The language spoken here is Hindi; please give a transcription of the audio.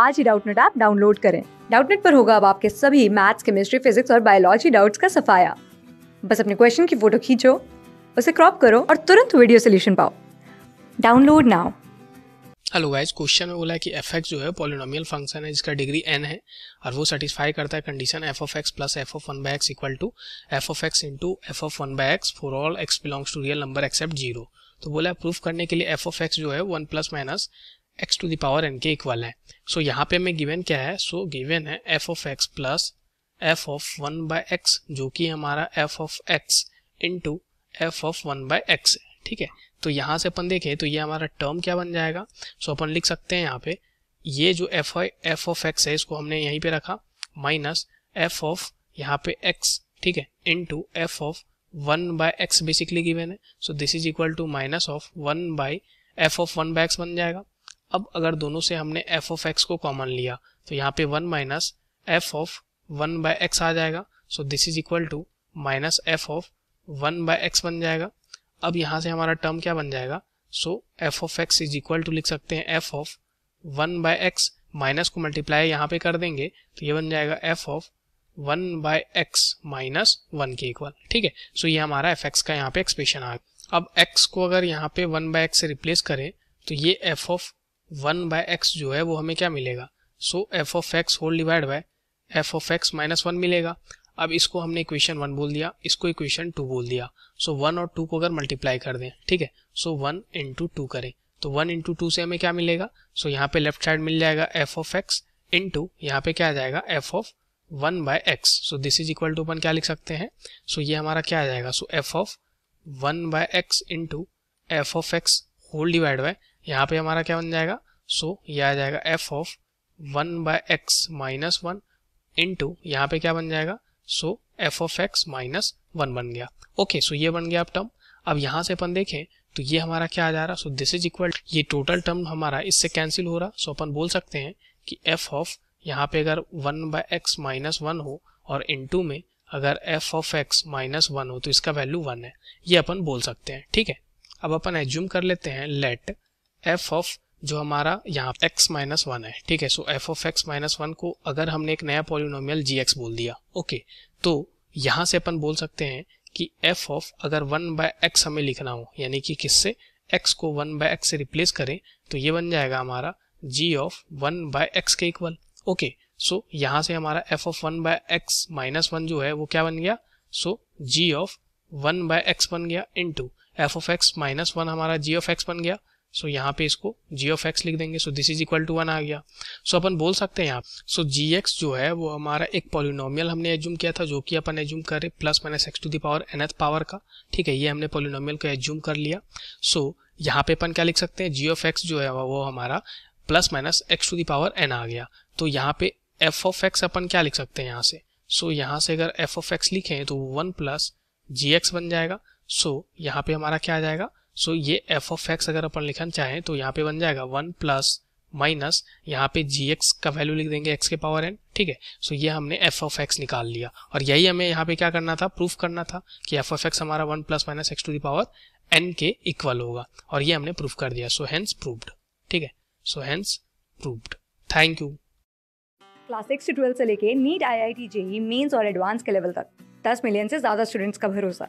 आज ही डाउटनेट ऐप डाउनलोड करें डाउटनेट पर होगा अब आपके सभी मैथ्स केमिस्ट्री फिजिक्स और बायोलॉजी डाउट्स का सफाया बस अपने क्वेश्चन की फोटो खींचो उसे क्रॉप करो और तुरंत वीडियो सोल्यूशन पाओ download now hello guys question में बोला है कि एफ एक्स जो है पॉलिनोमियल फंक्शन है जिसका डिग्री एन है और वो सेटिस्फाई करता है condition f of x plus f of one by x equal to f of x into f of one by x for all x belongs to real number except zero तो बोला है प्रूफ करने के लिए एफ ऑफ एक्स जो है one plus minus x to the power n के इक्वल है सो so, यहाँ पे हमें गिवन क्या है सो so, गिवन है f of x plus f of one by x जो कि हमारा f of x into f of one by x है ठीक है तो यहाँ से अपन देखें तो ये हमारा टर्म क्या बन जाएगा सो so, अपन लिख सकते हैं यहाँ पे ये जो एफ एफ ऑफ एक्स है इसको हमने यहीं पे रखा माइनस एफ ऑफ यहाँ पे एक्स ठीक है into f of one by x basically given है so this is equal to minus of one by f of one by x बन जाएगा अब अगर दोनों से हमने एफ ऑफ एक्स को कॉमन लिया तो यहाँ पे one minus f of one by x आ जाएगा so this is equal to minus f of one by x बन जाएगा अब यहाँ से हमारा टर्म क्या बन जाएगा so f of x is equal to लिख सकते हैं f of one by x minus को मल्टीप्लाई यहाँ पे कर देंगे तो ये बन जाएगा f of one by x minus one के इक्वल ठीक है सो ये हमारा एफ एक्स का यहाँ पे एक्सप्रेशन आ गया अब एक्स को अगर यहाँ पे वन बाय एक्स से रिप्लेस करें तो ये f of one by x जो है वो हमें क्या मिलेगा so f of x whole divide by f of x minus one मिलेगा अब इसको हमने इक्वेशन वन बोल दिया इसको इक्वेशन टू बोल दिया सो so, वन और टू को अगर मल्टीप्लाई कर दें ठीक है सो वन इंटू टू करें तो वन इंटू टू से हमें क्या मिलेगा सो so, यहाँ पे लेफ्ट साइड मिल जाएगा एफ ऑफ एक्स इंटू यहाँ पे क्या आ जाएगा f of one by x so this is equal to अपन क्या लिख सकते हैं सो so, ये हमारा क्या आ जाएगा so f of one by x into f of x whole divide by यहाँ पे हमारा क्या बन जाएगा सो so, ये आ जाएगा f of one by x minus one into यहाँ पे क्या बन जाएगा so f of x minus one बन गया ओके सो so ये बन गया अब टर्म अब यहाँ से अपन देखें तो ये हमारा क्या आ जा रहा सो दिस इज इक्वल ये टोटल टर्म हमारा इससे कैंसिल हो रहा सो so, अपन बोल सकते हैं कि एफ ऑफ यहाँ पे अगर one by x minus one हो और इंटू में अगर f of x minus one हो तो इसका वैल्यू वन है ये अपन बोल सकते हैं ठीक है अब अपन एज्यूम कर लेते हैं लेट एफ ऑफ जो हमारा यहाँ x माइनस वन है ठीक है so f of x minus one को अगर हमने एक नया पॉलिनोमियल जी एक्स बोल दिया ओके तो यहाँ से अपन बोल सकते हैं कि एफ ऑफ अगर वन बाय एक्स हमें लिखना हो यानी कि किससे x को वन बाय एक्स से रिप्लेस करें तो ये बन जाएगा हमारा g of one by x के इक्वल ओके सो यहाँ से हमारा f of one by x minus one जो है वो क्या बन गया so g of one by x बन गया into f of x minus one हमारा जी ऑफ एक्स बन गया सो so, यहाँ पे इसको जी ऑफ एक्स लिख देंगे so this is equal to one आ गया सो so, अपन बोल सकते हैं यहाँ सो जी एक्स जो है वो हमारा एक पोलिनोमियल हमने एज्यूम किया था जो कि अपन एज्यूम करें plus minus x to the power nth power का ठीक है ये हमने पोलिनोमियल को एज्यूम कर लिया सो so, यहाँ पे अपन क्या लिख सकते हैं जी ऑफ एक्स जो है वो हमारा plus minus x to the power n आ गया तो यहाँ पे एफ ऑफ एक्स अपन क्या लिख सकते हैं यहाँ से सो so, यहाँ से अगर एफ ऑफ एक्स लिखे तो वन प्लस जी एक्स बन जाएगा सो so, यहाँ पे हमारा क्या आ जाएगा सो ये एफ ऑफ एक्स अगर अपन लिखना चाहें तो यहाँ पे बन जाएगा वन प्लस माइनस यहाँ पे जी एक्स का वैल्यू लिख देंगे एक्स के पावर एन ठीक है सो ये हमने एफ ऑफ एक्स निकाल लिया और यही हमें यहाँ पे क्या करना था प्रूफ करना था कि एफ ऑफ एक्स हमारा one plus minus x to the power n के इक्वल होगा और ये हमने प्रूफ कर दिया सो हेंस प्रूव्ड ठीक है so hence proved thank you class six से ट्वेल्थ से लेके NEET I I T JEE mains और एडवांस के लेवल तक दस मिलियन से ज्यादा स्टूडेंट्स का भरोसा